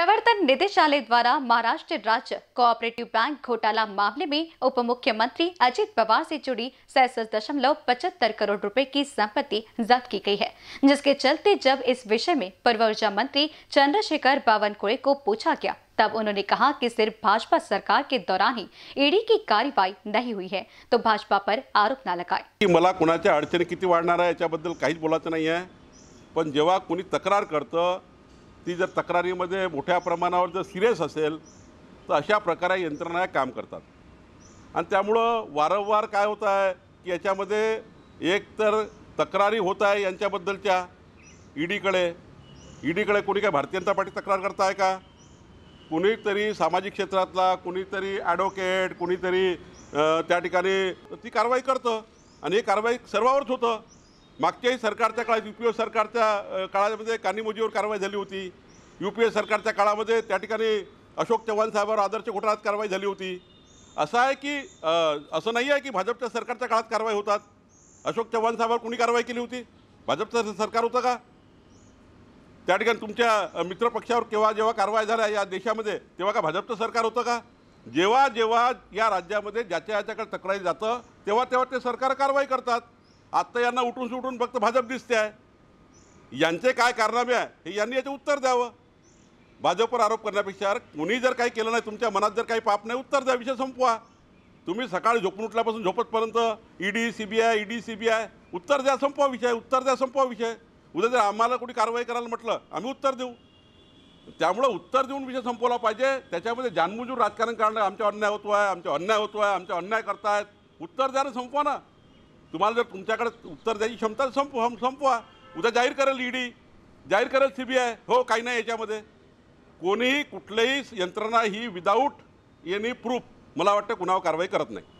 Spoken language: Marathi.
प्रवर्तन निदेशालय द्वारा महाराष्ट्र राज्य कोऑपरेटिव बैंक घोटाला मामले में उप मुख्यमंत्री अजित पवार से जुड़ी सैसठ दशमलव पचहत्तर करोड़ रुपए की संपत्ति जब्त की गई है जिसके चलते जब इस विषय में पूर्व ऊर्जा मंत्री चंद्रशेखर बावनकुड़े को पूछा गया तब उन्होंने कहा कि सिर्फ भाजपा सरकार के दौरान ही ईडी की कार्यवाही नहीं हुई है तो भाजपा पर आरोप न लगाए मला कोणाच्या अडचणी किती नहीं है याच्याबद्दल काहीच बोलायचं तक्रार करते ती जर तक्रारीमध्ये मोठ्या प्रमाणावर जर सिरियस असेल तर अशा प्रकारे यंत्रणा काम करतात आणि त्यामुळं वारंवार काय होत आहे की याच्यामध्ये एक तर तक्रारी होत आहे यांच्याबद्दलच्या ईडीकडे ईडीकडे कोणी काय भारतीय जनता पार्टी तक्रार करताय का कुणीतरी सामाजिक क्षेत्रातला कुणीतरी ॲडव्होकेट कुणीतरी त्या ठिकाणी ती कारवाई करतं आणि ही कारवाई सर्वावरच होतं मागच्याही सरकारच्या काळात यू पी ए सरकारच्या काळामध्ये कानीमोजीवर कारवाई झाली होती यू पी ए सरकारच्या काळामध्ये त्या ठिकाणी अशोक चव्हाण साहेबांवर आदर्श घोटाळ्यात कारवाई झाली होती असं आहे की असं नाही आहे की भाजपच्या सरकारच्या काळात कारवाई होतात अशोक चव्हाण साहेबांवर कोणी कारवाई केली होती भाजपचं सरकार होतं का त्या ठिकाणी तुमच्या मित्रपक्षावर केव्हा जेव्हा कारवाई झाल्या या देशामध्ये तेव्हा का भाजपचं सरकार होतं का जेव्हा जेव्हा या राज्यामध्ये ज्याच्या याच्याकडे तक्रारी जातं तेव्हा तेव्हा ते सरकार कारवाई करतात आत्ता यांना उठून सुटून फक्त भाजप दिसते आहे यांचे काय कारनामे आहे हे यांनी याचे उत्तर द्यावं भाजपवर आरोप करण्यापेक्षा कोणी जर काही केलं नाही तुमच्या मनात जर काही पाप नाही उत्तर द्या विषय संपवा तुम्ही सकाळी झोपून उठल्यापासून झोपतपर्यंत ED C B I ED C B I उत्तर द्या संपवा विषय उत्तर द्या संपवा विषय उद्या जर आम्हाला कुठे कारवाई करायला म्हटलं आम्ही उत्तर देऊ त्यामुळं उत्तर देऊन विषय संपवला पाहिजे त्याच्यामध्ये जानबुजून राजकारण करणं आमच्या अन्याय होतो आहे आमच्या अन्याय होतो आहे आमच्या अन्याय करतायत उत्तर द्या ना संपवा ना तुम्हाला जर तुमच्याकडे उत्तर द्यायची क्षमता संपवा संपवा उद्या जाहीर करेल ईडी e जाहीर करेल सी बी आय हो काही नाही याच्यामध्ये कोणीही कुठलीही यंत्रणा ही विदाऊट एनी प्रूफ मला वाटतं कुणावर कारवाई करत नाही